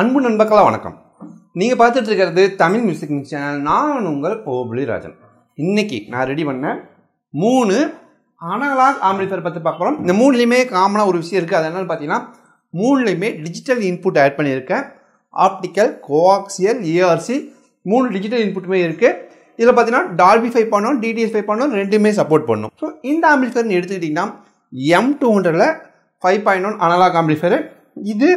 அன்பு நண்பர்களாக வணக்கம் நீங்கள் பார்த்துட்டு இருக்கிறது தமிழ் மியூசிக் சேனல் நான் உங்கள் ஓபுலி ராஜன் இன்னைக்கு நான் ரெடி பண்ணேன் மூணு அனலாக் ஆம்பிளிஃபயர் பற்றி பார்க்க போகிறோம் இந்த மூணுலேயுமே காமனாக ஒரு விஷயம் இருக்குது அது என்னென்னு பார்த்தீங்கன்னா மூணுலேயுமே டிஜிட்டல் இன்புட் ஆட் பண்ணியிருக்கேன் ஆப்டிக்கல் கோஆக்சியல் ஏஆர்சி மூணு டிஜிட்டல் இன்புட்டுமே இருக்குது இதில் பார்த்தீங்கன்னா டால்பி ஃபைவ் பண்ணும் டிடிஎஸ் ஃபைவ் பண்ணும் ரெண்டுமே சப்போர்ட் பண்ணும் ஸோ இந்த ஆம்பிளிஃபயர்னு எடுத்துக்கிட்டிங்கன்னா எம் டூ ஹண்ட்ரடில் five point one analog amplifier இது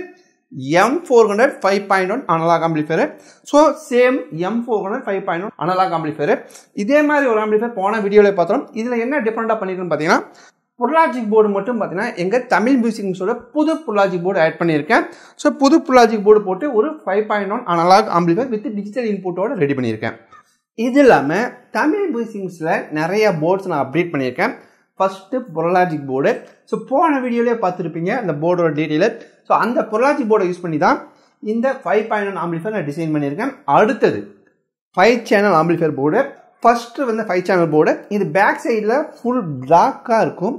M400 5.1 அனலாக் amplifier so same M four analog five point one analog இதே மாதிரி ஒரு amplifier போன வீடியோவில் பார்த்தோம் இதில் என்ன டிஃப்ரெண்ட்டாக பண்ணியிருக்குன்னு பார்த்தீங்கன்னா புல்லாஜிக் போர்டு மட்டும் பார்த்தீங்கன்னா எங்கள் தமிழ் மியூசிக்ஸோட புது புல்லாஜிக் போர்டு ஆட் பண்ணியிருக்கேன் ஸோ புது புல்லாஜிக் போர்டு போட்டு ஒரு five point one analog with digital இன்புட்டோட ரெடி பண்ணியிருக்கேன் இது இல்லாமல் தமிழ் மியூசிக்ஸில் நிறைய போர்ட்ஸ் நான் அப்டேட் பண்ணியிருக்கேன் ஃபஸ்ட்டு பொரலாஜிக் போர்டு ஸோ போன வீடியோலேயே பார்த்துருப்பீங்க அந்த போர்டோட டீட்டெயிலு ஸோ அந்த பொரலாஜிக் போர்டை யூஸ் பண்ணி தான் இந்த ஃபைவ் பாயிண்ட் ஒன் ஆம்பிளிஃபர் நான் டிசைன் பண்ணியிருக்கேன் அடுத்தது five channel amplifier board first வந்து ஃபைவ் சேனல் போர்டு இது பேக் சைடில் ஃபுல் பிளாக்காக இருக்கும்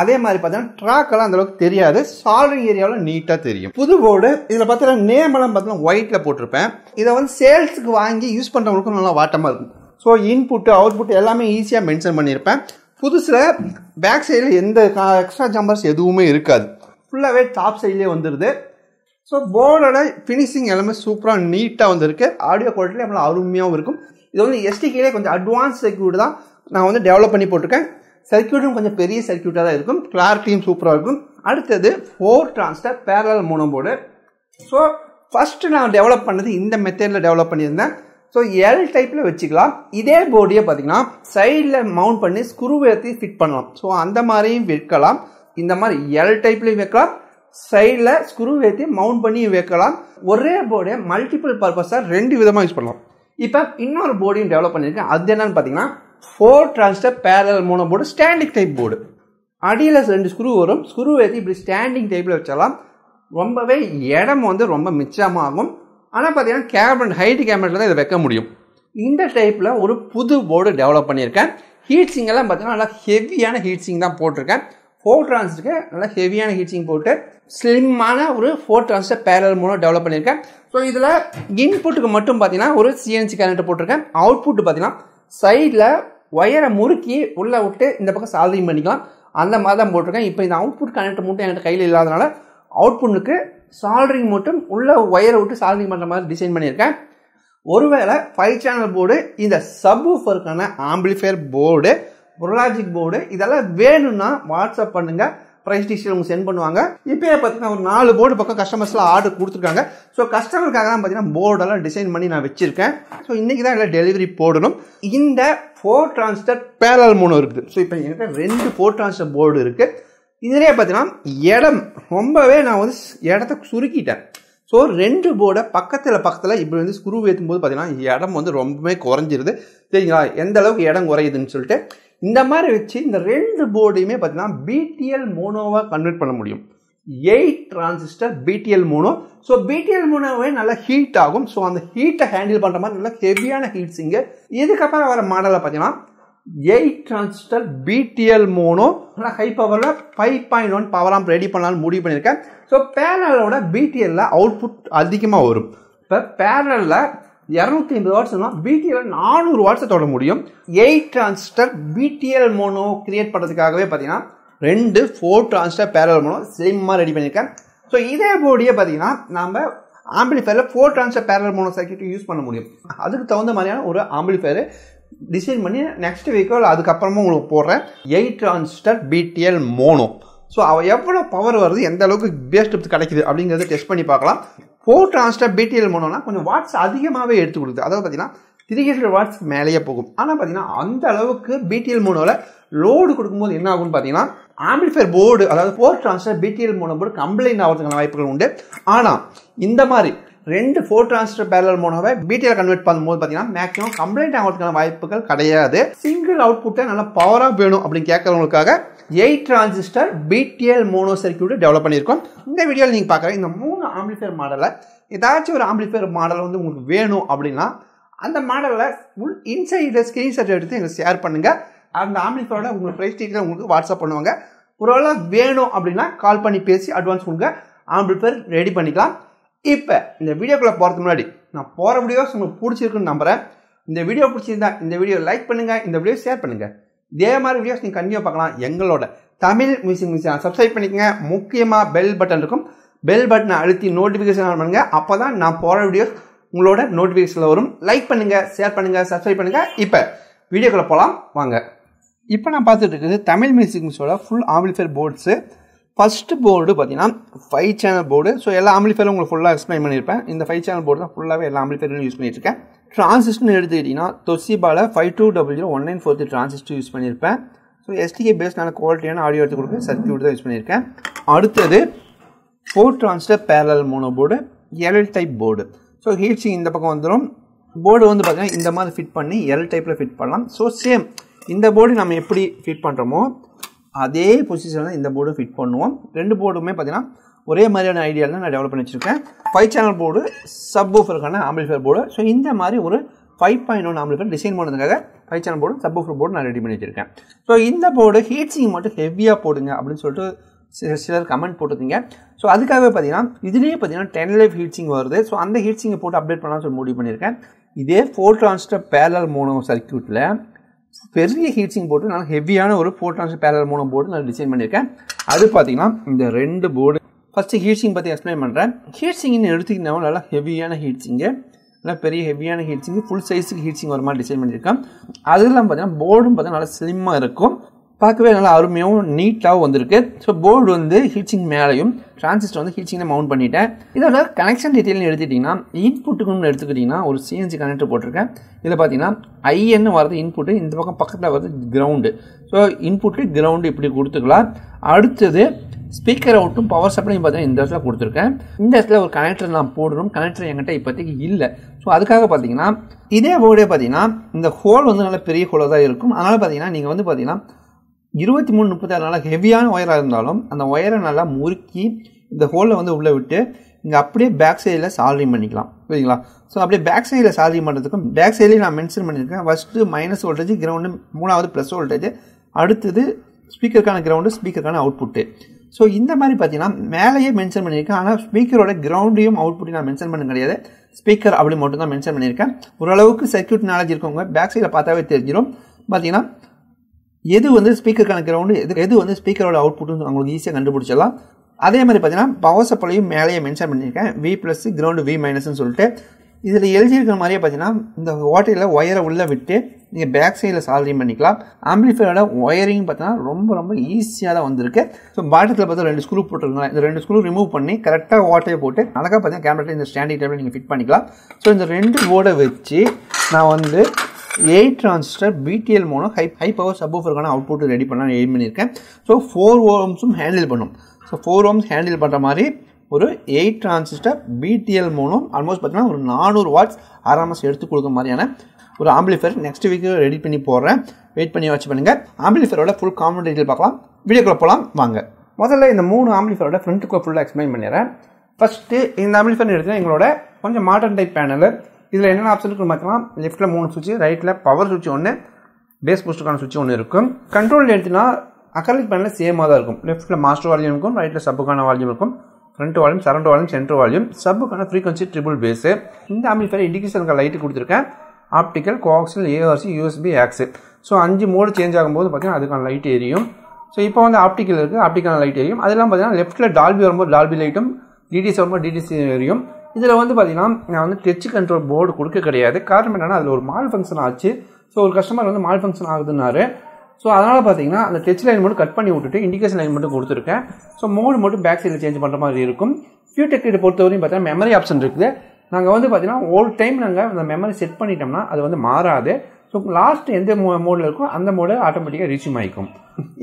அதே மாதிரி பார்த்தீங்கன்னா ட்ராக்கெல்லாம் அந்தளவுக்கு தெரியாது சால்ரிங் ஏரியாவில் நீட்டாக தெரியும் புது போர்டு இதில் பார்த்தீங்கன்னா எல்லாம் பார்த்தீங்கன்னா ஒயிட்டில் போட்டிருப்பேன் இதை வந்து சேல்ஸுக்கு வாங்கி யூஸ் பண்ணுறவங்களுக்கும் நல்லா வாட்டமாக இருக்கும் ஸோ இன்புட்டு அவுட்புட் எல்லாமே ஈஸியாக மென்ஷன் பண்ணியிருப்பேன் புதுசில் பேக் சைடில் எந்த எக்ஸ்ட்ரா ஜாம்பர்ஸ் எதுவுமே இருக்காது ஃபுல்லாகவே டாப் சைட்லேயே வந்துடுது ஸோ போர்டோட ஃபினிஷிங் எல்லாமே சூப்பராக நீட்டாக வந்திருக்கு ஆடியோ குவாலிட்டி எவ்வளோ அருமையாகவும் இருக்கும் இது வந்து எஸ்டிகேலே கொஞ்சம் அட்வான்ஸ் சர்க்கியூட் தான் நான் வந்து டெவலப் பண்ணி போட்டிருக்கேன் சர்க்கியூட்டும் கொஞ்சம் பெரிய சர்க்கியூட்டாக தான் இருக்கும் கிளாரிட்டியும் சூப்பராக இருக்கும் அடுத்தது ஃபோர் டிரான்ஸ்டர் பேரல் மூணம் போர்டு ஸோ ஃபஸ்ட்டு நான் டெவலப் பண்ணது இந்த மெத்தேடில் டெவலப் பண்ணியிருந்தேன் ஸோ எல் டைப்பில் வச்சுக்கலாம் இதே போர்டையே பார்த்தீங்கன்னா சைடில் மவுண்ட் பண்ணி ஸ்க்ரூ ஏற்றி ஃபிட் பண்ணலாம் ஸோ அந்த மாதிரியும் விற்கலாம் இந்த மாதிரி எல் டைப்லையும் வைக்கலாம் சைடில் ஸ்க்ரூ ஏற்றி மவுண்ட் பண்ணி வைக்கலாம் ஒரே போர்டே மல்டிபிள் பர்பஸாக ரெண்டு விதமாக யூஸ் பண்ணலாம் இப்போ இன்னொரு போர்டையும் டெவலப் பண்ணியிருக்கேன் அது என்னன்னு பார்த்தீங்கன்னா ஃபோர் டிரான்ஸ்டர் பேரல் மூணு போர்டு ஸ்டாண்டிங் டைப் போர்டு அடியில் ரெண்டு ஸ்க்ரூ வரும் ஸ்க்ரூ ஏற்றி இப்படி ஸ்டாண்டிங் டைப்பில் வச்சிடலாம் ரொம்பவே இடம் வந்து ரொம்ப மிச்சமாகும் ஆனால் பார்த்தீங்கன்னா கேமரா ஹைட் கேமராவில் தான் இதை வைக்க முடியும் இந்த டைப்பில் ஒரு புது போர்டு டெவலப் பண்ணியிருக்கேன் ஹீட் சிங்கெல்லாம் பார்த்தீங்கன்னா நல்லா ஹெவியான ஹீட் சிங் தான் போட்டிருக்கேன் ஃபோர் ட்ரான்ஸ்க்கு நல்லா ஹெவியான ஹீட்டிங் போட்டு ஸ்லிம்மான ஒரு ஃபோர் ட்ரான்ஸை பேரல் மூலம் டெவலப் பண்ணியிருக்கேன் ஸோ இதில் இன்புட்டுக்கு மட்டும் பார்த்தீங்கன்னா ஒரு சிஎன்சி கரண்ட் போட்டிருக்கேன் அவுட்புட்டு பார்த்தீங்கன்னா சைடில் ஒயரை முறுக்கி உள்ளே விட்டு இந்த பக்கம் சாதனை பண்ணிக்கலாம் அந்த மாதிரி தான் போட்டிருக்கேன் இப்போ இந்த அவுட்புட் கனெக்ட் மட்டும் என்கிட்ட கையில் இல்லாதனால அவுட்புட்டுக்கு சால்ட்ரிங் மட்டும் உள்ள ஒயரை விட்டு சால்ட்ரிங் பண்ணுற மாதிரி டிசைன் பண்ணியிருக்கேன் ஒருவேளை ஃபைவ் சேனல் போர்டு இந்த சப் ஊஃபருக்கான ஆம்பிளிஃபயர் போர்டு ப்ரோலாஜிக் போர்டு இதெல்லாம் வேணும்னா வாட்ஸ்அப் பண்ணுங்க ப்ரைஸ் டீச்சர் உங்களுக்கு சென்ட் பண்ணுவாங்க இப்போயே பார்த்தீங்கன்னா ஒரு நாலு போர்டு பக்கம் கஸ்டமர்ஸ்லாம் ஆர்டர் கொடுத்துருக்காங்க ஸோ கஸ்டமருக்காக தான் பார்த்தீங்கன்னா போர்டெல்லாம் டிசைன் பண்ணி நான் வச்சிருக்கேன் ஸோ இன்றைக்கி தான் எல்லாம் டெலிவரி போடணும் இந்த ஃபோர் டிரான்ஸ்டர் பேரல் மூணு இருக்குது ஸோ இப்போ என்கிட்ட ரெண்டு ஃபோர் டிரான்ஸ்டர் போர்டு இருக்குது இதுலேயே பார்த்தீங்கன்னா இடம் ரொம்பவே நான் வந்து இடத்த சுருக்கிட்டேன் ஸோ ரெண்டு போர்டை பக்கத்தில் பக்கத்தில் இப்படி வந்து ஸ்க்ரூ ஏற்றும் போது பார்த்தீங்கன்னா இடம் வந்து ரொம்பவே குறைஞ்சிருது சரிங்களா எந்த அளவுக்கு இடம் குறையுதுன்னு சொல்லிட்டு இந்த மாதிரி வச்சு இந்த ரெண்டு போர்டையுமே பார்த்தீங்கன்னா பிடிஎல் மோனோவாக கன்வெர்ட் பண்ண முடியும் eight transistor BTL mono so BTL மோனோவே நல்லா ஹீட் ஆகும் ஸோ அந்த ஹீட்டை ஹேண்டில் பண்ணுற மாதிரி நல்லா ஹெவியான ஹீட்ஸ் இங்கே இதுக்கப்புறம் வர மாடலை பார்த்தீங்கன்னா எயிட் டிரான்சிஸ்டர் பிடிஎல் மூணும் ஆனால் ஹை பவரில் five point one power amp ready பண்ணாலும் முடிவு பண்ணியிருக்கேன் ஸோ பேரலோட பிடிஎல்ல அவுட்புட் அதிகமாக வரும் இப்போ பேரலில் இரநூத்தி ஐம்பது வாட்ஸ்னால் பிடிஎல் நானூறு வாட்ஸை தொட முடியும் eight transistor BTL mono create பண்ணுறதுக்காகவே பார்த்தீங்கன்னா ரெண்டு ஃபோர் டிரான்சிஸ்டர் பேரல் மோனோ ஸ்லிம்மாக ரெடி பண்ணியிருக்கேன் ஸோ இதே போடியே பார்த்தீங்கன்னா நம்ம ஆம்பிளிஃபயரில் four transistor parallel mono circuit use பண்ண முடியும் அதுக்கு தகுந்த மாதிரியான ஒரு ஆம்பிளிஃபயர் டிசைன் பண்ணி நெக்ஸ்ட் வீக்கோ இல்லை அதுக்கப்புறமா உங்களுக்கு போடுறேன் eight transistor BTL mono so அவள் எவ்வளோ பவர் வருது எந்த அளவுக்கு பேஸ்ட் கிடைக்குது அப்படிங்கிறத டெஸ்ட் பண்ணி பார்க்கலாம் ஃபோர் ட்ரான்ஸ்டர் பிடிஎல் மோனோனா கொஞ்சம் வாட்ஸ் அதிகமாகவே எடுத்து கொடுக்குது அதாவது பார்த்தீங்கன்னா த்ரீ ஹண்ட்ரட் வாட்ஸ் மேலேயே போகும் ஆனால் பார்த்தீங்கன்னா அந்த அளவுக்கு பிடிஎல் மோனோவில் லோடு கொடுக்கும்போது என்ன ஆகும்னு பார்த்தீங்கன்னா ஆம்பிளிஃபயர் போர்டு அதாவது four transistor BTL mono board complaint ஆகிறதுக்கான வாய்ப்புகள் உண்டு ஆனால் இந்த மாதிரி ரெண்டு ஃபோர் டிரான்ஸ்டர் பேரல் மோனோவை பிடிஎல் கன்வெர்ட் பண்ணும்போது பார்த்தீங்கன்னா மேக்ஸிமம் கம்ப்ளைண்ட் ஆகிறதுக்கான வாய்ப்புகள் கிடையாது சிங்கிள் அவுட்புட்டை நல்லா பவராக வேணும் அப்படின்னு கேட்குறவங்களுக்காக eight transistor BTL mono circuit develop பண்ணியிருக்கோம் இந்த வீடியோவில் நீங்கள் பார்க்குற இந்த மூணு ஆம்பிளிஃபையர் மாடலை ஏதாச்சும் ஒரு ஆம்பிளிஃபையர் மாடல் வந்து உங்களுக்கு வேணும் அப்படின்னா அந்த மாடலில் உள் இன்சைட் ஸ்க்ரீன்ஷாட் எடுத்து எங்களுக்கு ஷேர் பண்ணுங்கள் அந்த ஆம்பிளிஃபையரோட உங்களுக்கு ப்ரைஸ் டீட்டெயில் உங்களுக்கு வாட்ஸ்அப் பண்ணுவாங்க ஒருவேளை வேணும் அப்படின்னா கால் பண்ணி பேசி அட்வான்ஸ் கொடுங்க ஆம்பிளிஃபையர் ரெடி பண்ணிக்கலாம் இப்போ இந்த வீடியோக்குள்ளே போகிறது முன்னாடி நான் போகிற வீடியோஸ் உங்களுக்கு பிடிச்சிருக்குன்னு நம்புகிறேன் இந்த வீடியோ பிடிச்சிருந்தா இந்த வீடியோ லைக் பண்ணுங்கள் இந்த வீடியோ ஷேர் பண்ணுங்கள் இதே மாதிரி வீடியோஸ் நீங்கள் கண்டிப்பாக பார்க்கலாம் எங்களோட தமிழ் மியூசிக் மியூசிக் சப்ஸ்கிரைப் பண்ணிக்கங்க முக்கியமாக பெல் பட்டன் இருக்கும் பெல் பட்டனை அழுத்தி நோட்டிஃபிகேஷன் ஆன் பண்ணுங்கள் அப்போ தான் நான் போகிற வீடியோஸ் உங்களோட நோட்டிஃபிகேஷனில் வரும் லைக் பண்ணுங்கள் ஷேர் பண்ணுங்கள் சப்ஸ்கிரைப் பண்ணுங்கள் இப்போ வீடியோக்குள்ளே போகலாம் வாங்க இப்போ நான் பார்த்துட்டு இருக்கிறது தமிழ் மியூசிக் மியூஸோட full amplifier boards first board பார்த்தீங்கன்னா ஃபைவ் சேனல் போர்டு ஸோ எல்லா ஆம்பிளிஃபைரும் உங்களுக்கு ஃபுல்லாக எக்ஸ்பிளைன் பண்ணியிருப்பேன் இந்த ஃபைவ் சேனல் போர்டு தான் ஃபுல்லாகவே எல்லா ஆம்பிளிஃபைரும் யூஸ் பண்ணியிருக்கேன் ட்ரான்சிஸ்டர்னு எடுத்துக்கிட்டிங்கன்னா தொசிபால five two double zero one nine four three transistor use பண்ணியிருப்பேன் ஸோ எஸ்டிகே நல்ல குவாலிட்டியான ஆடியோ எடுத்து கொடுக்க சர்க்கியூட் தான் யூஸ் பண்ணியிருக்கேன் அடுத்தது four transistor parallel mono board L type board so heatsink இந்த பக்கம் வந்துடும் போர்டு வந்து பார்த்திங்கன்னா இந்த மாதிரி ஃபிட் பண்ணி எல் டைப்பில் ஃபிட் பண்ணலாம் ஸோ சேம் இந்த போர்டு நம்ம எப்படி ஃபிட் பண்ணுறோமோ அதே பொசிஷனில் தான் இந்த போர்டு ஃபிட் பண்ணுவோம் ரெண்டு போர்டுமே பார்த்தீங்கன்னா ஒரே மாதிரியான ஐடியாவில் நான் டெவலப் பண்ணி வச்சுருக்கேன் ஃபைவ் சேனல் போர்டு சப் ஓஃபருக்கான ஆம்பிளிஃபயர் போர்டு ஸோ இந்த மாதிரி ஒரு five point one amplifier design பண்ணதுக்காக five channel board subwoofer board நான் ரெடி பண்ணி வச்சுருக்கேன் ஸோ இந்த போர்டு ஹீட்சிங் மட்டும் ஹெவியாக போடுங்க அப்படின்னு சொல்லிட்டு சிலர் கமெண்ட் போட்டிருந்தீங்க ஸோ அதுக்காகவே பார்த்தீங்கன்னா இதுலேயே பார்த்தீங்கன்னா டென் லைஃப் ஹீட்சிங் வருது ஸோ அந்த ஹீட்சிங்கை போட்டு அப்டேட் பண்ணலாம்னு சொல்லி முடிவு பண்ணியிருக்கேன் இதே ஃபோர் டிரான்ஸ்டர் பேரல் மோனோ சர்க்கியூட்டில் பெரிய ஹீட் போட்டு நான் நல்லா ஹெவியான ஒரு ஃபோர் ட்ரான்ஸ்ஃபர் பேரல் மூலம் போர்டு நான் டிசைன் பண்ணியிருக்கேன் அது பார்த்தீங்கன்னா இந்த ரெண்டு போர்டு ஃபஸ்ட்டு ஹீட் பற்றி எக்ஸ்பிளைன் பண்ணுறேன் ஹீட்ஸிங்னு எடுத்துக்கிட்டாலும் நல்லா ஹெவியான ஹீட் நல்லா பெரிய ஹெவியான ஹீட்சிங்கு ஃபுல் சைஸுக்கு ஹீட் ஒரு வர மாதிரி டிசைன் பண்ணியிருக்கேன் அதெல்லாம் பார்த்தீங்கன்னா போர்டும் பார்த்தீங்கன்னா நல்லா ஸ்லிம்மாக இருக்கும் பார்க்கவே நல்லா அருமையாகவும் நீட்டாகவும் வந்திருக்கு ஸோ போர்டு வந்து ஹீட்சிங் மேலேயும் டிரான்சிஸ்டர் வந்து ஹீட்சிங்கில் மவுண்ட் பண்ணிவிட்டேன் இதோட கனெக்ஷன் டீட்டெயில்னு எடுத்துட்டிங்கன்னா இன்புட்டுக்குன்னு எடுத்துக்கிட்டிங்கன்னா ஒரு சிஎன்ஜி கனெக்டர் போட்டிருக்கேன் இதில் பார்த்தீங்கன்னா ஐஎன்னு வரது இன்புட்டு இந்த பக்கம் பக்கத்தில் வரது கிரவுண்டு ஸோ இன்புட்டு கிரவுண்டு இப்படி கொடுத்துக்கலாம் அடுத்தது ஸ்பீக்கர் அவுட்டும் பவர் சப்ளையும் பார்த்தீங்கன்னா இந்த இடத்துல கொடுத்துருக்கேன் இந்த இடத்துல ஒரு கனெக்டர் நான் போடணும் கனெக்டர் என்கிட்ட இப்போதைக்கு இல்லை ஸோ அதுக்காக பார்த்தீங்கன்னா இதே போர்டே பார்த்தீங்கன்னா இந்த ஹோல் வந்து நல்ல பெரிய ஹோலாக தான் இருக்கும் அதனால் பார்த்தீங்கன்னா நீங்கள் வந்து பார்த்தீங்கன்னா இருபத்தி மூணு முப்பத்தாறு நாளாக ஹெவியான ஒயராக இருந்தாலும் அந்த ஒயரை நல்லா முறுக்கி இந்த ஹோலில் வந்து உள்ளே விட்டு இங்கே அப்படியே பேக் சைடில் சால்ரிங் பண்ணிக்கலாம் புரியுங்களா ஸோ அப்படியே பேக் சைடில் சால்ரிங் பண்ணுறதுக்கும் பேக் சைட்லேயும் நான் மென்ஷன் பண்ணியிருக்கேன் ஃபஸ்ட்டு மைனஸ் வோல்டேஜ் கிரவுண்டு மூணாவது ப்ளஸ் வோல்டேஜ் அடுத்தது ஸ்பீக்கருக்கான கிரவுண்டு ஸ்பீக்கருக்கான அவுட்புட்டு ஸோ இந்த மாதிரி பார்த்தீங்கன்னா மேலேயே மென்ஷன் பண்ணியிருக்கேன் ஆனால் ஸ்பீக்கரோட கிரவுண்டையும் அவுட்புட்டையும் நான் மென்ஷன் பண்ண கிடையாது ஸ்பீக்கர் அப்படி மட்டும் தான் மென்ஷன் பண்ணியிருக்கேன் ஓரளவுக்கு சர்க்கியூட் நாலேஜ் இருக்கவங்க பேக் சைடில் பார்த்தாவே தெரிஞ்சிடும் பார்த்தீங்கன்னா எது வந்து ஸ்பீக்கருக்கான கிரவுண்டு எது எது வந்து ஸ்பீக்கரோட அவுட்புட்னு அவங்களுக்கு ஈஸியாக கண்டுபிடிச்சிடலாம் அதே மாதிரி பார்த்தீங்கன்னா பவர் சப்ளையும் மேலேயே மென்ஷன் பண்ணியிருக்கேன் வி ப்ளஸ் கிரவுண்டு வி மைனஸ்னு சொல்லிட்டு இதில் எழுதி இருக்கிற மாதிரியே பார்த்தீங்கன்னா இந்த வாட்டரியில் ஒயரை உள்ளே விட்டு நீங்கள் பேக் சைடில் சாலரியும் பண்ணிக்கலாம் ஆம்பிளிஃபையரோட ஒயரிங் பார்த்தீங்கன்னா ரொம்ப ரொம்ப ஈஸியாக தான் வந்திருக்கு ஸோ பாட்டத்தில் பார்த்து ரெண்டு ஸ்க்ரூ போட்டுருக்கலாம் இந்த ரெண்டு ஸ்க்ரூ ரிமூவ் பண்ணி கரெக்டாக ஓட்டையை போட்டு அழகாக பார்த்தீங்கன்னா கேமரா இந்த ஸ்டாண்டிங் டைமில் நீங்கள் ஃபிட் பண்ணிக்கலாம் ஸோ இந்த ரெண்டு போர்டை வச்சு நான் வந்து எயிட் ட்ரான்ஸ்டர் பிடிஎல் மூலம் ஹை ஹை பவர் சப்போஃபருக்கான அவுட் புட் ரெடி பண்ணலாம் எயிட் பண்ணியிருக்கேன் ஸோ ஃபோர் ஓம்ஸும் ஹேண்டில் பண்ணும் ஸோ ஃபோர் ஓம்ஸ் ஹேண்டில் பண்ணுற மாதிரி ஒரு எயிட் டிரான்சிஸ்டர் பிடிஎல் மூலம் ஆல்மோஸ்ட் பார்த்தீங்கன்னா ஒரு நானூறு வாட்ஸ் ஆர்எம்எஸ் எடுத்து கொடுக்குற மாதிரியான ஒரு ஆம்பிளிஃபர் நெக்ஸ்ட் வீக்கு ரெடி பண்ணி போடுறேன் வெயிட் பண்ணி வச்சு பண்ணுங்கள் ஆம்பிளிஃபரோட ஃபுல் காமன் டீட்டெயில் பார்க்கலாம் வீடியோக்குள்ளே போகலாம் வாங்க முதல்ல இந்த மூணு ஆம்பிளிஃபரோட ஃப்ரண்ட்டுக்கு ஃபுல்லாக எக்ஸ்பிளைன் பண்ணிடுறேன் ஃபஸ்ட்டு இந்த ஆம்பிளிஃபர் எடுத்து எங்களோட கொஞ்சம் மாடர்ன் டைப் பேனல் இதில் என்னென்ன ஆப்ஷன் இருக்குன்னு பார்த்தீங்கன்னா லெஃப்ட்டில் மூணு சுவிட்ச் ரைட்டில் பவர் சுவிட்ச் ஒன்று பேஸ் பூஸ்டுக்கான சுவிட்ச் ஒன்று இருக்கும் கண்ட்ரோல் எடுத்துனா அக்கலிக் பேனலில் சேமாக தான் இருக்கும் லெஃப்ட்டில் மாஸ்டர் வால்யூம் இருக்கும் ரைட்டில் சப்புக்கான வால்யூம் இருக்கும் front volume surround volume centre volume சப்புக்கான ஃப்ரீக்வன்சி ட்ரிபிள் பேஸு இந்த ஆம்பிஃபயர் இண்டிகேஷனுக்கு லைட்டு கொடுத்துருக்கேன் optical coaxial ARC USB aux so அஞ்சு மோடு சேஞ்ச் ஆகும்போது பார்த்தீங்கன்னா அதுக்கான லைட் எரியும் ஸோ இப்போ வந்து ஆப்டிக்கல் இருக்குது ஆப்டிக்கான லைட் எரியும் அதெல்லாம் பார்த்தீங்கன்னா லெஃப்ட்டில் டால்பி வரும்போது டால்பி லைட்டும் டிடிசி வரும்போது டிடிசி எரியும் இதில் வந்து பார்த்திங்கன்னா நான் வந்து டச் கண்ட்ரோல் போர்டு கொடுக்க கிடையாது காரணம் என்னென்னா அதில் ஒரு மால் ஃபங்க்ஷன் ஆச்சு ஸோ ஒரு கஸ்டமர் வந்து மால் ஃபங்க்ஷன் ஆகுதுன்னாரு ஸோ அதனால் பார்த்தீங்கன்னா அந்த டச் லைன் மட்டும் கட் பண்ணி விட்டுட்டு இண்டிகேஷன் லைன் மட்டும் கொடுத்துருக்கேன் ஸோ மோடு மட்டும் பேக் சைடில் சேஞ்ச் பண்ணுற மாதிரி இருக்கும் ஃபியூ பொறுத்தவரையும் பார்த்தீங்கன்னா மெமரி ஆப்ஷன் இருக்குது நாங்கள் வந்து பார்த்தீங்கன்னா ஒரு டைம் நாங்கள் அந்த மெமரி செட் பண்ணிட்டோம்னா அது வந்து மாறாது ஸோ லாஸ்ட் எந்த மோ மோடில் இருக்கோ அந்த மோடில் ஆட்டோமேட்டிக்காக ரீச்சும் ஆகிக்கும்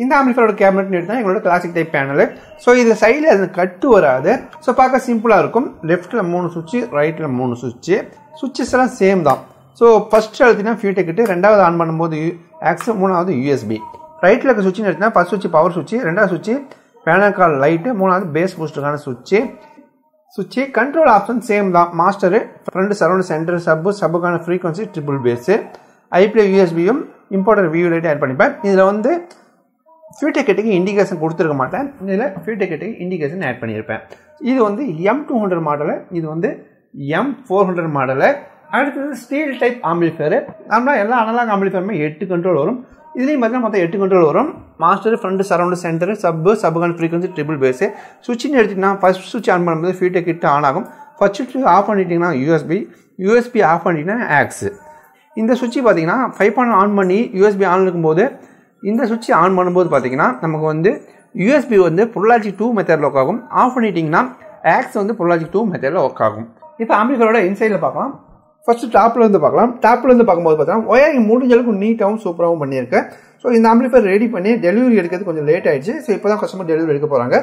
இந்த ஆம்பிஃபரோட கேபினட் எடுத்தால் எங்களோட கிளாசிக் டைப் பேனல் ஸோ இது சைடில் அது கட்டு வராது ஸோ பார்க்க சிம்பிளாக இருக்கும் லெஃப்ட்டில் மூணு சுவிட்சு ரைட்டில் மூணு சுவிட்சு சுவிட்சஸ் எல்லாம் சேம் தான் ஸோ ஃபஸ்ட் அழுத்தினா ஃபியூ டிக்கெட்டு ரெண்டாவது ஆன் பண்ணும்போது ஆக்ஸ் மூணாவது யூஎஸ்பி ரைட்டில் இருக்க சுவிட்சு எடுத்தால் ஃபஸ்ட் சுவிட்சு பவர் சுவிட்சு ரெண்டாவது சுவிட்சு பேனக்கால் லைட்டு மூணாவது பேஸ் பூஸ்டுக்கான சுவிட்சு சுவிட்சு கண்ட்ரோல் ஆப்ஷன் சேம் தான் மாஸ்டரு ஃப்ரண்ட் சரௌண்ட் சென்டர் சப்பு சப்புக்கான frequency treble base IBI யூஎஸ்பியும் important view லைட்டும் ஆட் பண்ணிப்பேன் இதில் வந்து ஃபியூ டிக்கெட்டுக்கு இண்டிகேஷன் கொடுத்துருக்க மாட்டேன் இதில் ஃபியூ டிக்கெட்டுக்கு இண்டிகேஷன் ஆட் பண்ணியிருப்பேன் இது வந்து எம் டூ ஹண்ட்ரட் மாடலு இது வந்து எம் ஃபோர் ஹண்ட்ரட் மாடலு அடுத்தது ஸ்டீல் டைப் ஆம்பிளிஃபேரு நம்ம எல்லா அனலாக் ஆம்பிளிஃபேருமே எட்டு கண்ட்ரோல் வரும் இதுலேயும் பார்த்தீங்கன்னா மொத்தம் எட்டு கண்ட்ரோல் வரும் master front surround centre sub சபகன் ஃப்ரீக்வன்சி ட்ரிபிள் பேஸு சுவிட்சுன்னு எடுத்திங்கன்னா ஃபஸ்ட் சுவிட்ச் ஆன் பண்ணும்போது ஃபீட்டை கிட்ட ஆன் ஆகும் ஃபஸ்ட் சுவிட்ச் ஆஃப் பண்ணிட்டிங்கன்னா யூஎஸ்பி யூஎஸ்பி ஆஃப் பண்ணிட்டிங்கன்னா ஆக்ஸு இந்த சுவிட்சு பார்த்தீங்கன்னா ஃபைவ் பாயிண்ட் ஆன் பண்ணி யூஎஸ்பி ஆன் இருக்கும்போது இந்த சுவிட்சு ஆன் பண்ணும்போது பார்த்தீங்கன்னா நமக்கு வந்து யூஎஸ்பி வந்து பொருளாஜிக் டூ மெத்தடில் ஒர்க் ஆகும் ஆஃப் பண்ணிட்டிங்கன்னா ஆக்ஸ் வந்து பொருளாஜிக் டூ மெத்தடில் ஒர்க் ஆகும் இப்போ ஆம்பிளிஃபைரோட இன்சைடில் பார்க்கலாம் ஃபஸ்ட்டு டாப்லேருந்து பார்க்கலாம் டாப்லேருந்து பார்க்கும்போது பார்த்தீங்கன்னா ஒயரிங் முடிஞ்ச அளவுக்கு நீட்டாகவும் சூப்பராகவும் பண்ணியிருக்கேன் ஸோ இந்த ஆம்பிளிஃபையர் ரெடி பண்ணி டெலிவரி எடுக்கிறது கொஞ்சம் லேட் ஆயிடுச்சு ஸோ இப்போ தான் கஸ்டமர் டெலிவரி எடுக்க போகிறாங்க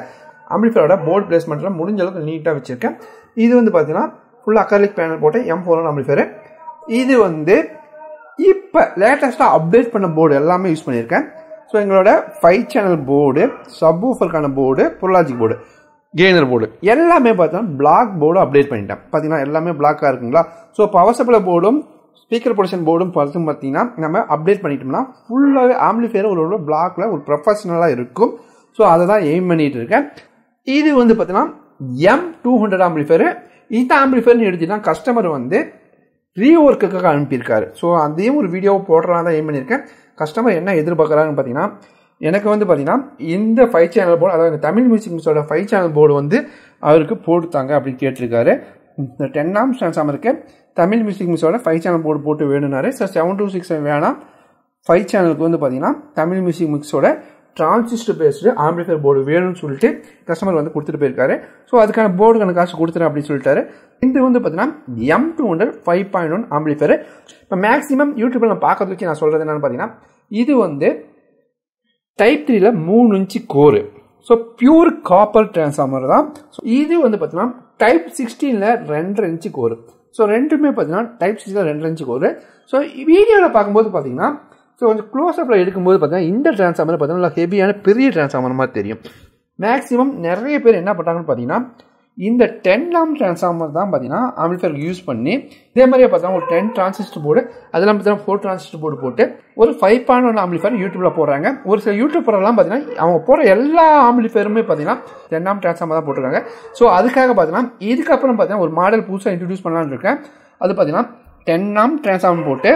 ஆம்பிளிஃபையரோட போர்டு பிளேஸ்மெண்ட்லாம் முடிஞ்ச அளவுக்கு நீட்டாக வச்சுருக்கேன் இது வந்து பார்த்தீங்கன்னா ஃபுல்லாக அக்கர்லிக் பேனல் போட்டு எம் ஃபோர் ஆம்பிளிஃபையர் இது வந்து இப்போ லேட்டஸ்ட்டாக அப்டேட் பண்ண போர்டு எல்லாமே யூஸ் பண்ணியிருக்கேன் ஸோ எங்களோட ஃபைவ் சேனல் போர்டு சப் ஊஃபருக்கான board pro logic board gainer board எல்லாமே பார்த்தோம்னா பிளாக் போர்டு அப்டேட் பண்ணிட்டேன் பார்த்தீங்கன்னா எல்லாமே பிளாக்காக இருக்குங்களா ஸோ பவர் போர்டும் ஸ்பீக்கர் ப்ரொடக்ஷன் போர்டும் பார்த்து பார்த்தீங்கன்னா நம்ம அப்டேட் பண்ணிட்டோம்னா ஃபுல்லாகவே ஆம்பிளிஃபையர் ஒரு பிளாக்ல ஒரு ப்ரொஃபஷனலாக இருக்கும் ஸோ அதை தான் எய்ம் பண்ணிட்டு இருக்கேன் இது வந்து பார்த்தீங்கன்னா எம் டூ ஹண்ட்ரட் ஆம்பிளிஃபையர் இந்த ஆம்பிளிஃபையர்னு எடுத்துட்டா கஸ்டமர் வந்து ரீ ஒர்க்குக்காக அனுப்பியிருக்காரு ஸோ அதையும் ஒரு வீடியோவை போடுறதா தான் எய்ம் பண்ணியிருக்கேன் கஸ்டமர் என்ன எதிர்பார்க்குறாங்கன்னு பார்த்தீங்கன்னா எனக்கு வந்து பார்த்தீங்கன்னா இந்த ஃபைவ் சேனல் போர்டு அதாவது தமிழ் மியூசிக் மிஸ்ஸோட ஃபைவ் சேனல் போர்டு வந்து அவருக்கு போட்டுத்தாங்க அப்படின்னு கேட்டிருக்காரு இந்த டென்னாம் ஸ்டான்ஸாம் இருக்கு தமிழ் மியூசிக் மிஸ்ஸோட ஃபைவ் சேனல் போர்டு போட்டு வேணும்னாரு சார் செவன் டூ சிக்ஸ் வேணாம் ஃபைவ் சேனலுக்கு வந்து பார்த்தீங்கன்னா தமிழ் மியூசிக் மிக்ஸோட டிரான்சிஸ்டர் பேஸ்டு ஆம்பிளிஃபயர் போர்டு வேணும்னு சொல்லிட்டு கஸ்டமர் வந்து கொடுத்துட்டு போயிருக்காரு ஸோ அதுக்கான போர்டுக்கான காசு கொடுத்துறேன் அப்படின்னு சொல்லிட்டாரு இது வந்து பார்த்தீங்கன்னா M two hundred five point one amplifier இப்போ மேக்ஸிமம் யூடியூப்பில் நான் பார்க்கறது வச்சு நான் சொல்கிறது என்னென்னு பார்த்தீங்கன்னா இது வந்து டைப் த்ரீல மூணு inch core so pure copper transformer தான் ஸோ இது வந்து பார்த்தீங்கன்னா டைப் சிக்ஸ்டீனில் ரெண்டரை இன்ச்சு கோரு ஸோ ரெண்டுமே பார்த்தீங்கன்னா டைப் சிக்ஸ்டீனில் ரெண்டரை இன்ச்சு கோரு ஸோ வீடியோவில் பார்க்கும்போது பார்த்தீங்கன்னா ஸோ கொஞ்சம் க்ளோஸ்அப்பில் எடுக்கும்போது பார்த்தீங்கன்னா இந்த ட்ரான்ஸ்ஃபார்மர் பார்த்தீங்கன்னா நல்லா ஹெவியான பெரிய ட்ரான்ஸ்ஃபார்மர் மாதிரி தெரியும் மேக்ஸிமம் நிறைய பேர் என்ன பண்ணுறாங்கன்னு பார்த்தீங்கன்னா இந்த டென் லாம் ட்ரான்ஸ்ஃபார்மர் தான் பார்த்தீங்கன்னா ஆம்பிளிஃபயருக்கு யூஸ் பண்ணி இதே மாதிரியே பார்த்தீங்கன்னா ஒரு டென் ட்ரான்ஸிஸ்டர் போர்டு அதெல்லாம் பார்த்தீங்கன்னா ஃபோர் டிரான்சிஸ்டர் போர்டு போட்டு ஒரு ஃபைவ் பாயிண்ட் ஒன் ஆம்பிளிஃபயர் யூடியூப்பில் போடுறாங்க ஒரு சில யூடியூப் யூடியூப்பரெல்லாம் பார்த்தீங்கன்னா அவங்க போகிற எல்லா ஆம்பிளிஃபயருமே பார்த்தீங்கன்னா டென்னாம் ட்ரான்ஸ்ஃபார்மர் தான் போட்டிருக்காங்க ஸோ அதுக்காக பார்த்தீங்கன்னா இதுக்கப்புறம் பார்த்தீங்கன்னா ஒரு மாடல் புதுசாக இன்ட்ரடியூஸ் பண்ணலான்னு இருக்கேன் அது பார்த்தீங்கன்னா டென்னாம் ட்ரான்ஸ்ஃபார்மர் போட்டு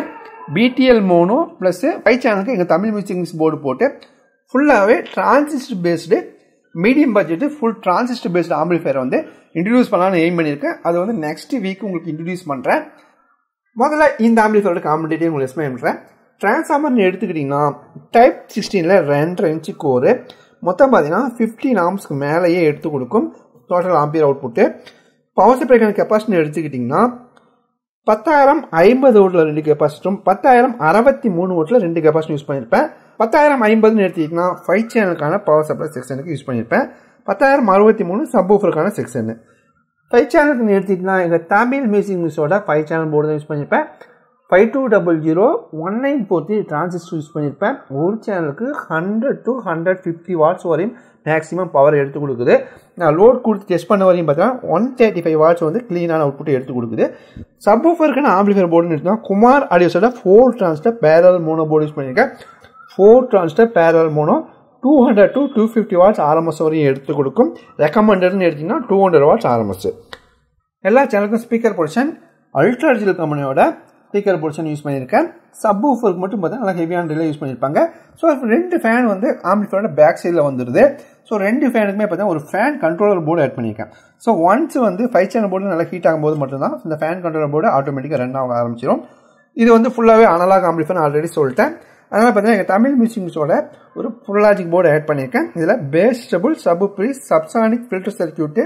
பிடிஎல் மோனோ ப்ளஸ்ஸு ஃபைவ் சேனலுக்கு எங்கள் தமிழ் மியூசிக்ஸ் போர்டு போட்டு ஃபுல்லாகவே transistor based medium budget full transistor based amplifier வந்து இன்ட்ரடியூஸ் பண்ணலாம்னு எய்ம் பண்ணியிருக்கேன் அதை வந்து நெக்ஸ்ட் வீக் உங்களுக்கு இன்ட்ரடியூஸ் பண்ணுறேன் முதல்ல இந்த ஆம்பிளிஃபயரோட காம்படிட்டே உங்களுக்கு எக்ஸ்பிளைன் பண்ணுறேன் டிரான்ஸ்ஃபார்மர்னு எடுத்துக்கிட்டிங்கன்னா டைப் சிக்ஸ்டீனில் ரெண்டரை ரெஞ்சு கோரு மொத்தம் பார்த்தீங்கன்னா ஃபிஃப்டீன் ஆம்ஸ்க்கு மேலேயே எடுத்து கொடுக்கும் total ampere output power சப்ளைக்கான கெப்பாசிட்டி எடுத்துக்கிட்டிங்கன்னா பத்தாயிரம் ஐம்பது ஓட்டில் ரெண்டு கெப்பாசிட்டரும் பத்தாயிரம் அறுபத்தி மூணு ஓட்டில் ரெண்டு கெப்பாசிட்டி யூஸ் பண்ணியிருப்பேன் பத்தாயிரம் ஐம்பதுன்னு எடுத்துக்கிட்டிங்கன்னா ஃபைவ் சேனலுக்கான பவர் சப்ளை செக்ஷனுக்கு யூஸ் பண்ணியிருப்பேன் பத்தாயிரம் அறுபத்தி மூணு சப்வூஃபருக்கான செக்ஷனு ஃபைவ் சேனலுக்கு எடுத்துக்கிட்டிங்கன்னா எங்கள் தமிழ் மியூசிக் மியூஸோட ஃபைவ் சேனல் போர்டு தான் யூஸ் பண்ணியிருப்பேன் five two double zero one nine four three transistor use பண்ணியிருப்பேன் ஒரு சேனலுக்கு hundred to hundred fifty watts வரையும் மேக்ஸிமம் பவர் எடுத்து கொடுக்குது நான் லோட் கொடுத்து டெஸ்ட் பண்ண வரையும் பார்த்தீங்கன்னா ஒன் தேர்ட்டி ஃபைவ் வாட்ஸ் வந்து க்ளீனான அவுட்புட் எடுத்து கொடுக்குது சப் ஆஃபருக்கான ஆம்பிளிஃபைர் போர்டுன்னு எடுத்தோம்னா குமார் ஆடியோஸோட four transistor parallel mono board use பண்ணியிருக்கேன் four transistor parallel mono two hundred to two fifty watts RMS வரையும் எடுத்து கொடுக்கும் ரெக்கமெண்டட்னு எடுத்திங்கன்னா டூ ஹண்ட்ரட் வாட்ஸ் ஆர்எம்எஸ் எல்லா சேனலுக்கும் ஸ்பீக்கர் பொடிஷன் அல்ட்ரா ஜில் கம்பெனியோட ஸ்பீக்கர் போர்ஷன் யூஸ் பண்ணியிருக்கேன் சப் ஊஃபருக்கு மட்டும் பார்த்தா நல்லா ஹெவியான ரிலே யூஸ் பண்ணியிருப்பாங்க ஸோ ரெண்டு ஃபேன் வந்து ஆம்பிஃபரோட பேக் சைடில் வந்துடுது ஸோ ரெண்டு ஃபேனுக்குமே பார்த்தீங்கன்னா ஒரு ஃபேன் கண்ட்ரோலர் போர்டு ஆட் பண்ணியிருக்கேன் ஸோ ஒன்ஸ் வந்து ஃபைவ் சேனல் போர்டு நல்லா ஹீட் ஆகும்போது மட்டும்தான் இந்த ஃபேன் கண்ட்ரோலர் போர்டு ஆட்டோமேட்டிக்காக ரன் ஆக ஆரம்பிச்சிடும் இது வந்து ஃபுல்லாகவே அனலாக் ஆம்பிஃபர் ஆல்ரெடி சொல்லிட்டேன் அதனால் பார்த்தீங்கன்னா எங்கள் தமிழ் மியூசிக்ஸோட ஒரு ஃபுல்லாஜிக் போர்டு ஆட் பண்ணியிருக்கேன் இதில் பேஸ்டபுள் sub sub pre subsonic filter circuit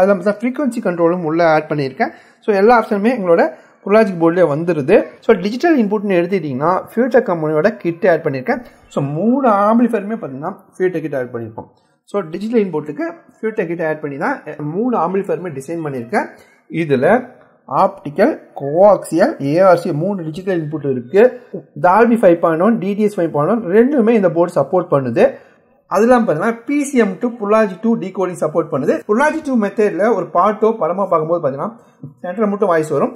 அதில் பார்த்தா ஃப்ரீக்வன்சி கண்ட்ரோலும் உள்ளே ஆட் பண்ணியிருக்கேன் ஸோ எல்லா ஆப்ஷனுமே எங்களோட ப்ரோலாஜிக் போர்டிலே வந்துடுது ஸோ டிஜிட்டல் இன்புட்னு எடுத்துக்கிட்டிங்கன்னா ஃபியூட்டர் கம்பெனியோட கிட்டே ஆட் பண்ணியிருக்கேன் ஸோ மூணு ஆம்பிளிஃபயருமே பார்த்தீங்கன்னா ஃபியூட்டர் கிட்ட ஆட் பண்ணியிருக்கோம் ஸோ டிஜிட்டல் இன்புட்டுக்கு ஃபியூட்டர் கிட்ட ஆட் பண்ணி தான் மூணு ஆம்பிளிஃபயருமே டிசைன் பண்ணியிருக்கேன் இதில் ஆப்டிக்கல் கோஆக்சியல் ஏஆர்சி மூணு டிஜிட்டல் இன்புட் இருக்குது Dolby five point one DTS five point one ரெண்டுமே இந்த போர்டு சப்போர்ட் பண்ணுது அதெல்லாம் பார்த்தீங்கன்னா PCM two pro logic two coding support பண்ணுது புல்லாஜி டூ மெத்தடில் ஒரு பாட்டோ படமாக பார்க்கும்போது பார்த்தீங்கன்னா சென்டர் மட்டும் வாய்ஸ் வரும்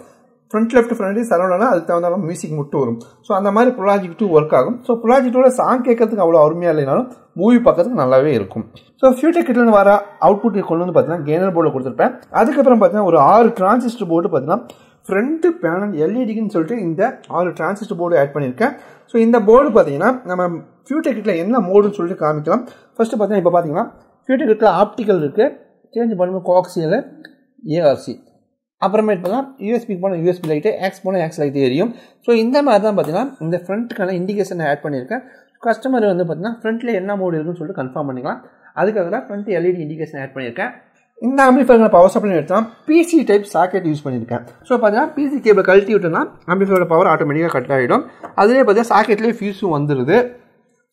ஃப்ரண்ட் லெஃப்ட் ஃப்ரண்ட் சரௌண்டானா அதுக்கு தகுந்தாலும் மியூசிக் மட்டும் வரும் ஸோ அந்த மாதிரி ப்ராஜெக்ட் டூ ஒர்க் ஆகும் ஸோ ப்ராஜெக்டோட சாங் கேட்கறதுக்கு அவ்வளோ அருமையாக இல்லைனாலும் மூவி பார்க்கறதுக்கு நல்லாவே இருக்கும் ஸோ ஃபியூச்சர் கிட்லன்னு வர அவுட்புட் கொண்டு வந்து பார்த்தீங்கன்னா கேனர் போர்டில் கொடுத்துருப்பேன் அதுக்கப்புறம் பார்த்தீங்கன்னா ஒரு ஆறு டிரான்சிஸ்டர் போர்டு பார்த்தீங்கன்னா ஃப்ரண்ட்டு பேனல் எல்இடிக்குன்னு சொல்லிட்டு இந்த ஆறு டிரான்சிஸ்டர் போர்டு ஆட் பண்ணியிருக்கேன் ஸோ இந்த போர்டு பார்த்தீங்கன்னா நம்ம ஃபியூச்சர் கிட்டில் என்ன மோடுன்னு சொல்லிட்டு காமிக்கலாம் ஃபஸ்ட்டு பார்த்தீங்கன்னா இப்போ பார்த்தீங்கன்னா ஃபியூச்சர் கிட்டில் ஆப்டிக்கல் இருக்குது சேஞ்ச் பண்ணும்போது கோஆக்சியல் ஏஆர்சி அப்புறமேட் பார்த்தீங்கன்னா யூஎஸ்பி போனால் யூஎஸ்பி லைட்டு ஆக்ஸ் போனால் ஆக்ஸ் லைட்டு எரியும் ஸோ இந்த மாதிரி தான் பார்த்தீங்கன்னா இந்த ஃப்ரண்ட்டுக்கான இண்டிகேஷன் ஆட் பண்ணியிருக்கேன் கஸ்டமர் வந்து பார்த்தீங்கன்னா ஃப்ரண்ட்டில் என்ன மோடு இருக்குன்னு சொல்லிட்டு கன்ஃபார்ம் பண்ணிக்கலாம் அதுக்காக தான் ஃப்ரண்ட் எல்இடி இண்டிகேஷன் ஆட் பண்ணியிருக்கேன் இந்த ஆம்பிஃபையரோட பவர் சப்ளை எடுத்தால் பிசி டைப் சாக்கெட் யூஸ் பண்ணியிருக்கேன் ஸோ பார்த்தீங்கன்னா பிசி கேபிள் கழட்டி விட்டோம்னா ஆம்பிஃபையரோட பவர் ஆட்டோமேட்டிக்காக கட் ஆகிடும் அதுலேயே பார்த்தீங்கன்னா சாக்கெட்லேயே ஃபியூஸும் வந்துடுது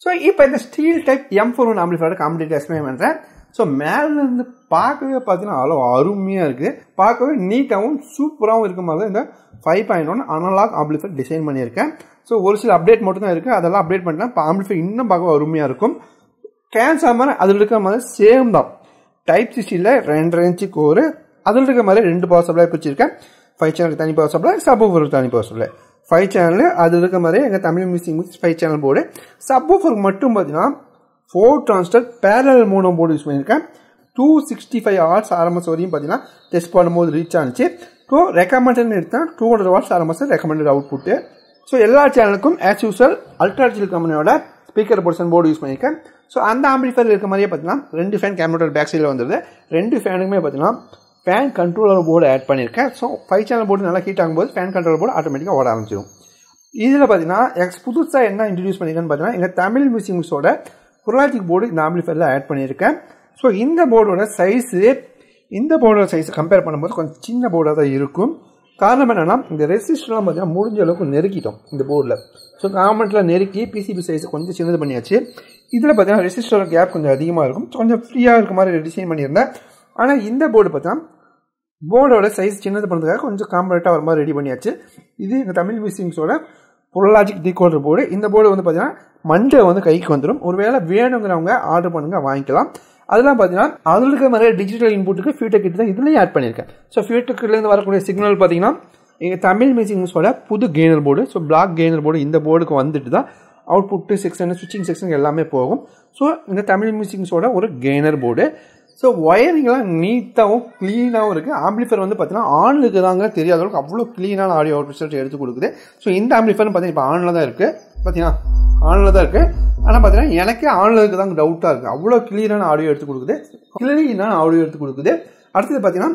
ஸோ இப்போ இந்த steel type M four one ஆம்பிஃபையரோட காம்படிட்டிவ் எஸ்மே பண்ணுறேன் ஸோ மேலேருந்து பார்க்கவே பார்த்தீங்கன்னா அவ்வளோ அருமையாக இருக்குது பார்க்கவே நீட்டாகவும் சூப்பராகவும் இருக்கும் மாதிரி இந்த five point one analogue amplify design பண்ணியிருக்கேன் ஸோ ஒரு சில அப்டேட் மட்டும் தான் இருக்குது அதெல்லாம் அப்டேட் பண்ணிட்டா ஆம்பிளிஃபை இன்னும் பார்க்க அருமையாக இருக்கும் கேன்சர் மாதிரி அதில் இருக்கிற மாதிரி சேம் தான் டைப் சிஸ்டியில் ரெண்டரை இன்ச்சு கோரு அதில் இருக்கிற மாதிரி ரெண்டு பவர் சப்ளை பிடிச்சிருக்கேன் ஃபைவ் சேனலுக்கு தனி பவர் சப்ளை சப் ஒரு தனி பவர் சப்ளை ஃபைவ் சேனல் அது இருக்க மாதிரி எங்கள் Tamil music music five channel board sub ஊஃபருக்கு மட்டும் பார்த்தீங்கன்னா four transistor parallel mono board use பண்ணியிருக்கேன் two sixty five hours RMS வரையும் பார்த்தீங்கன்னா டெஸ்ட் பண்ணும்போது ரீச் ஆனிச்சு ஸோ ரெக்கமெண்டட்னு எடுத்தால் டூ ஹண்ட்ரட் ஹவர்ஸ் ஆரம்பிச்சு ரெக்கமெண்டட் அவுட் புட்டு ஸோ எல்லா சேனலுக்கும் ஆஸ் யூஸ்வல் அல்ட்ராஜில் கம்பெனியோட ஸ்பீக்கர் பொர்ஷன் போர்டு யூஸ் பண்ணியிருக்கேன் ஸோ அந்த ஆம்பிளிஃபயர் இருக்க மாதிரியே பார்த்தீங்கன்னா ரெண்டு ஃபேன் கேமரோட பேக் சைடில் வந்துருது ரெண்டு ஃபேனுக்குமே பார்த்தீங்கன்னா ஃபேன் கண்ட்ரோலர் போர்டு ஆட் பண்ணியிருக்கேன் ஸோ ஃபைவ் சேனல் போர்டு நல்லா ஹீட் ஆகும்போது ஃபேன் கண்ட்ரோல் போர்டு ஆட்டோமேட்டிக்காக ஓட ஆரம்பிச்சிடும் இதில் பார்த்தீங்கன்னா எக்ஸ் புதுசாக என்ன இன்ட்ரடியூஸ் பண்ணியிருக்கேன்னு பார்த்தீங்கன்னா எங்கள் தமிழ் மியூசியம்ஸோட குரலாட்டிக் போர்டு இந்த ஆம்பிளிஃபயரில் ஆட் பண்ணியிருக்கேன் ஸோ இந்த போர்டோட சைஸு இந்த போர்டோட சைஸை கம்பேர் பண்ணும்போது கொஞ்சம் சின்ன போர்டாக தான் இருக்கும் காரணம் என்னென்னா இந்த ரெசிஸ்டர்லாம் பார்த்தீங்கன்னா முடிஞ்ச அளவுக்கு நெருக்கிட்டோம் இந்த போர்டில் ஸோ காமெண்ட்டில் நெருக்கி பிசிபி சைஸை கொஞ்சம் சின்னது பண்ணியாச்சு இதில் பார்த்தீங்கன்னா ரெசிஸ்டரோட கேப் கொஞ்சம் அதிகமாக இருக்கும் கொஞ்சம் ஃப்ரீயாக இருக்க மாதிரி டிசைன் பண்ணியிருந்தேன் ஆனால் இந்த போர்டு பார்த்தீங்கன்னா போர்டோட சைஸ் சின்னது பண்ணுறதுக்காக கொஞ்சம் காம்பனட்டாக வர மாதிரி ரெடி பண்ணியாச்சு இது இந்த தமிழ் மியூசிங்ஸோட பொருளாட்சிக்கு டீக்கோல்டர் போர்டு இந்த போர்டு வந்து பார்த்தீங்கன்னா மஞ்சள் வந்து கைக்கு வந்துடும் ஒருவேளை வேணுங்கிறவங்க ஆர்டர் பண்ணுங்க வாங்கிக்கலாம் அதெல்லாம் பார்த்தீங்கன்னா அதில் இருக்கிற மாதிரி டிஜிட்டல் இன்புட்டுக்கு ஃபியூட்டர் கிட்ட தான் இதுலேயும் ஆட் பண்ணியிருக்கேன் ஸோ ஃபியூட்டர் கிட்டலேருந்து வரக்கூடிய சிக்னல் பார்த்தீங்கன்னா எங்கள் தமிழ் மியூசிக் புது gainer board so black gainer board இந்த போர்டுக்கு வந்துட்டு தான் அவுட்புட்டு செக்ஷன் ஸ்விட்சிங் செக்ஷன் எல்லாமே போகும் ஸோ இந்த தமிழ் மியூசிக்ஸோட ஒரு கெய்னர் போர்டு ஸோ ஒயரிங்லாம் நீட்டாகவும் க்ளீனாகவும் இருக்குது ஆம்பிளிஃபர் வந்து பார்த்தீங்கன்னா ஆணுக்கு தாங்க தெரியாத அளவுக்கு அவ்வளோ க்ளீனான ஆடியோ அவுட் ரிசல்ட் எடுத்து கொடுக்குது ஸோ இந்த ஆம்பிளிஃபர்னு பார்த்தீங்கன்னா இப்போ ஆனில் தான் இருக்குது பார்த்தீங்கன்னா ஆனில் தான் இருக்குது ஆனால் பார்த்தீங்கன்னா எனக்கே ஆனில் இருக்க தான் டவுட்டாக இருக்குது அவ்வளோ க்ளீனான ஆடியோ எடுத்து கொடுக்குது க்ளீனான ஆடியோ எடுத்து கொடுக்குது அடுத்தது பார்த்தீங்கன்னா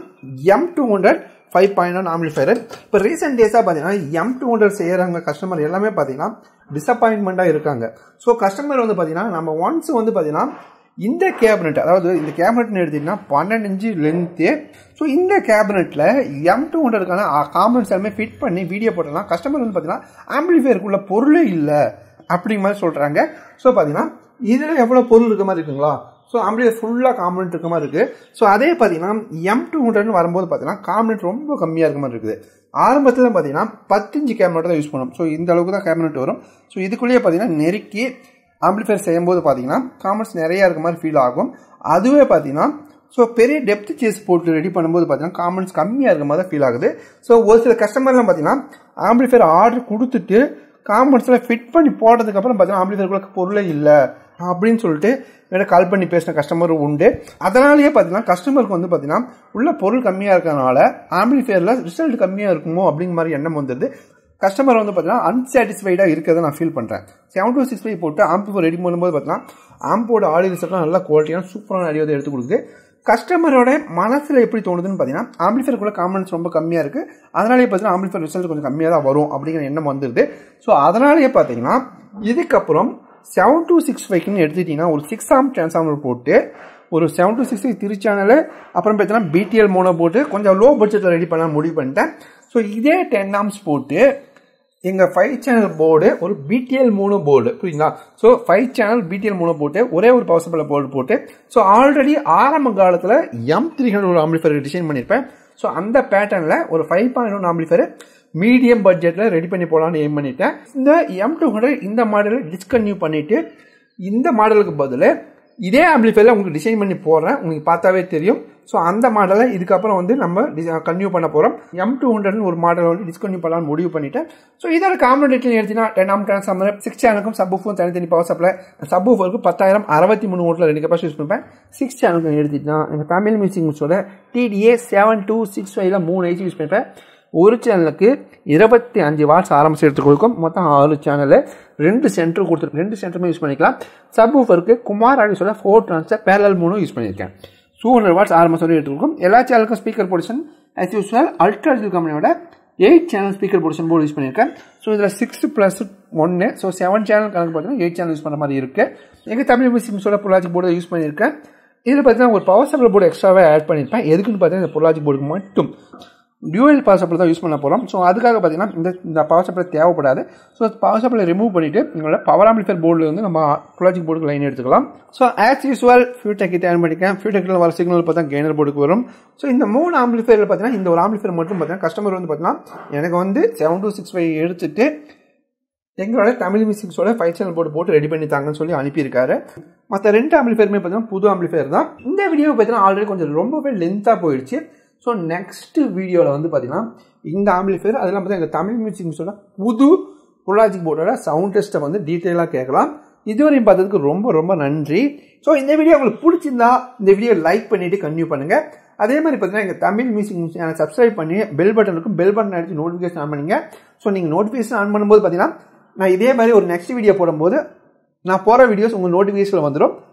M two hundred five point one amplifier இப்போ ரீசெண்ட் டேஸாக பார்த்தீங்கன்னா எம் டூ ஹண்ட்ரட் செய்கிறாங்க கஸ்டமர் எல்லாமே பார்த்தீங்கன்னா டிசப்பாயின்மெண்ட்டாக இருக்காங்க ஸோ கஸ்டமர் வந்து பார்த்தீங்கன்னா நம்ம ஒன்ஸ் வந்து பார்த்தீங்கன்னா இந்த கேபினெட் அதாவது இந்த கேபினெட்னு எடுத்திங்கன்னா பன்னெண்டு இன்ச்சு லென்த்து ஸோ இந்த கேபினெட்டில் எம் டூ ஹண்ட்ரடுக்கான காம்பன்ஸ் எல்லாமே ஃபிட் பண்ணி வீடியோ போட்டலாம் கஸ்டமர் வந்து பார்த்தீங்கன்னா ஆம்பிளிஃபையருக்குள்ள பொருளே இல்லை அப்படிங்கிற மாதிரி சொல்கிறாங்க ஸோ பார்த்தீங்கன்னா இதில் எவ்வளோ பொருள் இருக்க மாதிரி இருக்குங்களா ஸோ அப்படியே ஃபுல்லாக காம்பனெண்ட் இருக்க மாதிரி இருக்குது ஸோ அதே பார்த்தீங்கன்னா எம் டூ ஹண்ட்ரட்னு வரும்போது பார்த்தீங்கன்னா காம்பனெண்ட் ரொம்ப கம்மியாக இருக்க மாதிரி இருக்குது ஆரம்பத்தில் பார்த்தீங்கன்னா பத்து இன்ச்சு கேபினெட் தான் யூஸ் பண்ணணும் ஸோ இந்த அளவுக்கு தான் கேபினெட் வரும் ஸோ இதுக்குள்ளேயே பார்த்தீங்கன்னா நெருக்கி ஆம்பிளிஃபைர் செய்யும்போது பார்த்தீங்கன்னா காமெண்ட்ஸ் நிறையா இருக்க மாதிரி ஃபீல் ஆகும் அதுவே பார்த்தீங்கன்னா ஸோ பெரிய டெப்த் சேஸ் போட்டு ரெடி பண்ணும்போது பார்த்தீங்கன்னா காமெண்ட்ஸ் கம்மியாக இருக்க மாதிரி தான் ஃபீல் ஆகுது ஸோ ஒரு சில கஸ்டமர்லாம் பார்த்தீங்கன்னா ஆம்பிளிஃபைர் ஆர்டர் கொடுத்துட்டு காமெண்ட்ஸ்லாம் ஃபிட் பண்ணி போட்டதுக்கப்புறம் பார்த்தீங்கன்னா கூட பொருளே இல்லை அப்படின்னு சொல்லிட்டு என்னோட கால் பண்ணி பேசின கஸ்டமரும் உண்டு அதனாலேயே பார்த்தீங்கன்னா கஸ்டமருக்கு வந்து பார்த்தீங்கன்னா உள்ள பொருள் கம்மியாக இருக்கிறனால ஆம்பிளிஃபேரில் ரிசல்ட் கம்மியாக இருக்குமோ அப்படிங்கிற மாதிரி எண்ணம் வந்துடுது கஸ்டமர் வந்து பார்த்தீங்கன்னா அன்சாட்டிஸ்ஃபைடாக இருக்கிறத நான் ஃபீல் பண்ணுறேன் செவன் டூ சிக்ஸ் ஃபைவ் போட்டு ஆம்பு ரெடி பண்ணும்போது பார்த்தீங்கன்னா ஆம்போட ஆடியோ ரிசல்ட்லாம் நல்லா குவாலிட்டியான சூப்பரான ஆடியோ எடுத்து கொடுக்குது கஸ்டமரோட மனசில் எப்படி தோணுதுன்னு பார்த்தீங்கன்னா கூட காமெண்ட்ஸ் ரொம்ப கம்மியாக இருக்குது அதனாலே பார்த்தீங்கன்னா ஆம்பிஃபர் ரிசல்ட் கொஞ்சம் கம்மியாக தான் வரும் அப்படிங்கிற எண்ணம் வந்துடுது ஸோ அதனாலேயே பார்த்தீங்கன்னா இதுக்கப்புறம் செவன் டூ சிக்ஸ் ஃபைவ்க்குன்னு எடுத்துக்கிட்டிங்கன்னா ஒரு சிக்ஸ் ஆம் டிரான்ஸ்ஃபார்மர் போட்டு ஒரு seven two six five channel அப்புறம் பார்த்தீங்கன்னா பிடிஎல் மோனோ போட்டு கொஞ்சம் லோ பட்ஜெட்டில் ரெடி பண்ண முடிவு பண்ணிட்டேன் ஸோ இதே டென் ஆம்ஸ் போட்டு எங்கள் ஃபைவ் சேனல் போர்டு ஒரு பிடிஎல் மூணு போர்டு புரியுதுங்களா ஸோ ஃபைவ் சேனல் பிடிஎல் மூணு போட்டு ஒரே ஒரு பவர் சப்ளை போர்டு போட்டு ஸோ ஆல்ரெடி ஆரம்ப காலத்தில் எம் த்ரீ ஹண்ட்ரட் ஒரு ஆம்பிளிஃபர் டிசைன் பண்ணியிருப்பேன் ஸோ அந்த பேட்டர்னில் ஒரு five point one amplifier medium பட்ஜெட்டில் ரெடி பண்ணி போகலான்னு எய்ம் பண்ணிட்டேன் இந்த எம் டூ ஹண்ட்ரட் இந்த மாடலை டிஸ்கன்யூ பண்ணிவிட்டு இந்த மாடலுக்கு பதில் இதே ஆம்பிளிஃபைல உங்களுக்கு டிசைன் பண்ணி போடுறேன் உங்களுக்கு பார்த்தாவே தெரியும் ஸோ அந்த மாடலை இதுக்கப்புறம் வந்து நம்ம கன்யூ பண்ண போகிறோம் எம் டூ ஹண்ட்ரட்னு ஒரு மாடல் வந்து டிஸ்கன்யூ பண்ணலாம்னு முடிவு பண்ணிட்டேன் ஸோ இதோட காம்படிட்டில் எடுத்தீங்கன்னா டென் ஆம் டென் சம்மர் சிக்ஸ் சேனலுக்கும் சப் ஃபோன் தனித்தனி பவர் சப்ளை சப் ஃபோருக்கு பத்தாயிரம் அறுபத்தி மூணு ஓட்டில் ரெண்டு கப்பாசி யூஸ் பண்ணுவேன் சிக்ஸ் சேனலுக்கு தான் எங்கள் தமிழ் மியூசிக் மிக்ஸோட டிடிஏ செவன் டூ சிக்ஸ் ஃபைவ்ல மூணு ஐசி யூஸ் பண்ணிப்பேன் ஒரு சேனலுக்கு இருபத்தி அஞ்சு வாட்ஸ் ஆரம்பிச்சு எடுத்து கொடுக்கும் மொத்தம் ஆறு சேனலு ரெண்டு சென்டர் கொடுத்துருக்கு ரெண்டு சென்டருமே யூஸ் பண்ணிக்கலாம் சப் ஊஃபருக்கு குமார் அப்படின்னு சொல்ல ஃபோர் ட்ரான்ஸில் பேரல் மூணும் யூஸ் பண்ணியிருக்கேன் டூ ஹண்ட்ரட் வாட்ஸ் ஆரம்பம் சொல்லி எடுத்துருக்கும் எல்லா சேனலுக்கும் speaker protection as usual ultra ஜில் கம்பெனியோட eight channel speaker protection board use பண்ணியிருக்கேன் ஸோ இதில் சிக்ஸ் ப்ளஸ் ஒன்று ஸோ செவன் சேனல் கணக்கு பார்த்தீங்கன்னா எயிட் சேனல் யூஸ் பண்ணுற மாதிரி இருக்குது எங்கள் தமிழ் மியூசியம்ஸோட பொருளாஜி போர்டு யூஸ் பண்ணியிருக்கேன் இதில் பார்த்தீங்கன்னா ஒரு பவர் சப்ளை போர்டு எக்ஸ்ட்ராவே ஆட் பண்ணியிருப்பேன் எதுக்குன்னு பார்த்தீங்கன்னா இந்த பொள்ளாச்சி போர்டுக்கு மட்டும் டியூவல் பவர் சப்ளை தான் யூஸ் பண்ண போகிறோம் ஸோ அதுக்காக பார்த்தீங்கன்னா இந்த இந்த பவர் சப்ளை தேவைப்படாது ஸோ பவர் சப்ளை ரிமூவ் பண்ணிவிட்டு எங்களோட பவர் ஆம்பிளிஃபர் போர்டில் வந்து நம்ம லாஜிக் போர்டுக்கு லைன் எடுத்துக்கலாம் ஸோ ஆஸ் யூஸ்வல் ஃபியூடெக் தேன் பண்ணிக்கேன் ஃபியூடெக்கில் வர சிக்னல் பார்த்தா கெய்னர் போர்டுக்கு வரும் ஸோ இந்த மூணு ஆம்பிளிஃபயரில் பார்த்தீங்கன்னா இந்த ஒரு ஆம்பிளிஃபயர் மட்டும் பார்த்தீங்கன்னா கஸ்டமர் வந்து பார்த்தீங்கன்னா எனக்கு வந்து செவன் டூ சிக்ஸ் ஃபைவ் எடுத்துட்டு எங்களோட தமிழ் மியூசிக்ஸோட ஃபைவ் சேனல் போர்டு போட்டு ரெடி பண்ணி தாங்கன்னு சொல்லி அனுப்பியிருக்காரு மற்ற ரெண்டு ஆம்பிளிஃபயருமே பார்த்தீங்கன்னா புது ஆம்பிளிஃபயர் தான் இந்த வீடியோ பார்த்தீங்கன்னா ஆல்ரெடி கொஞ்சம் ரொம்பவே லென்த்தாக போயிடுச்சு ஸோ நெக்ஸ்ட்டு வீடியோவில் வந்து பார்த்திங்கன்னா இந்த ஆம்பிளிஃபையர் அதெல்லாம் பார்த்தா எங்கள் தமிழ் மியூசிக் சொன்னால் புது புரோலாஜிக் போர்டோட சவுண்ட் டெஸ்ட்டை வந்து டீட்டெயிலாக கேட்கலாம் இதுவரையும் பார்த்ததுக்கு ரொம்ப ரொம்ப நன்றி ஸோ இந்த வீடியோ உங்களுக்கு பிடிச்சிருந்தா இந்த வீடியோ லைக் பண்ணிவிட்டு கன்டினியூ பண்ணுங்கள் அதே மாதிரி பார்த்தீங்கன்னா எங்கள் தமிழ் மியூசிக் சேனல் சப்ஸ்கிரைப் பண்ணி பெல் பட்டன் இருக்கும் பெல் பட்டன் அடித்து நோட்டிஃபிகேஷன் ஆன் பண்ணுங்க ஸோ நீங்கள் நோட்டிஃபிகேஷன் ஆன் பண்ணும்போது பார்த்தீங்கன்னா நான் இதே மாதிரி ஒரு நெக்ஸ்ட் வீடியோ போடும்போது நான் போகிற வீடியோஸ் உங்கள் நோட்டிஃபிகேஷனில் வந்துடும்